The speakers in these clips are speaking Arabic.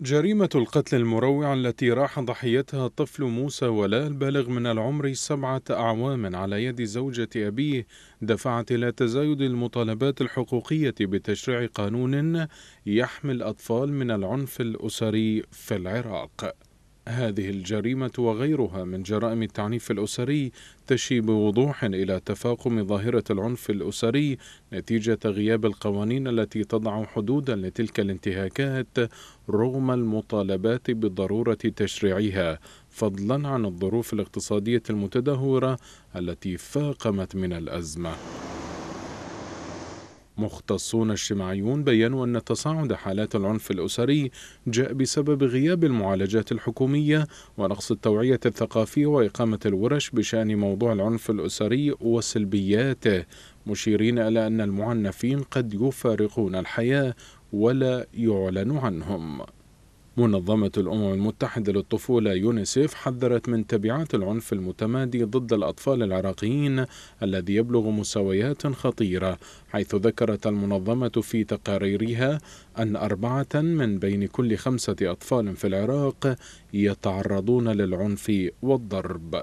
جريمة القتل المروع التي راح ضحيتها الطفل موسى ولا البالغ من العمر سبعة أعوام على يد زوجة أبيه دفعت إلى تزايد المطالبات الحقوقية بتشريع قانون يحمي الأطفال من العنف الأسري في العراق هذه الجريمة وغيرها من جرائم التعنيف الأسري تشي بوضوح إلى تفاقم ظاهرة العنف الأسري نتيجة غياب القوانين التي تضع حدودا لتلك الانتهاكات رغم المطالبات بضرورة تشريعها فضلا عن الظروف الاقتصادية المتدهورة التي فاقمت من الأزمة مختصون اجتماعيون بيّنوا أن تصاعد حالات العنف الأسري جاء بسبب غياب المعالجات الحكومية ونقص التوعية الثقافية وإقامة الورش بشأن موضوع العنف الأسري وسلبياته مشيرين إلى أن المعنفين قد يفارقون الحياة ولا يعلن عنهم منظمة الأمم المتحدة للطفولة يونيسيف حذرت من تبعات العنف المتمادي ضد الأطفال العراقيين الذي يبلغ مستويات خطيرة حيث ذكرت المنظمة في تقاريرها أن أربعة من بين كل خمسة أطفال في العراق يتعرضون للعنف والضرب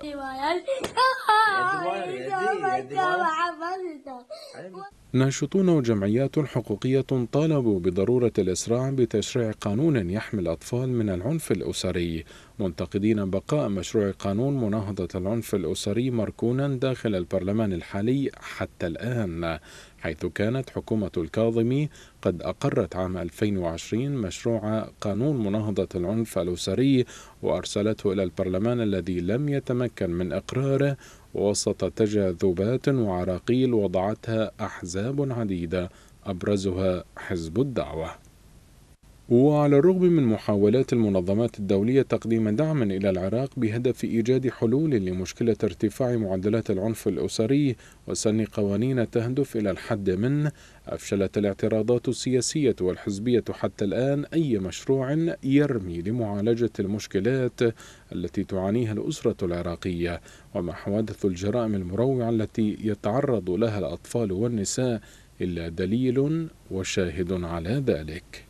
ناشطون وجمعيات حقوقية طالبوا بضرورة الإسراع بتشريع قانون يحمي الأطفال من العنف الأسري منتقدين بقاء مشروع قانون مناهضة العنف الأسري مركونا داخل البرلمان الحالي حتى الآن حيث كانت حكومة الكاظمي قد أقرت عام 2020 مشروع قانون مناهضة العنف الأسري وأرسلته إلى البرلمان الذي لم يتمكن من إقراره وسط تجاذبات وعراقيل وضعتها أحزاب عديدة أبرزها حزب الدعوة وعلى الرغم من محاولات المنظمات الدولية تقديم دعم إلى العراق بهدف إيجاد حلول لمشكلة ارتفاع معدلات العنف الأسري وسن قوانين تهدف إلى الحد منه، أفشلت الاعتراضات السياسية والحزبية حتى الآن أي مشروع يرمي لمعالجة المشكلات التي تعانيها الأسرة العراقية وما حوادث الجرائم المروعة التي يتعرض لها الأطفال والنساء إلا دليل وشاهد على ذلك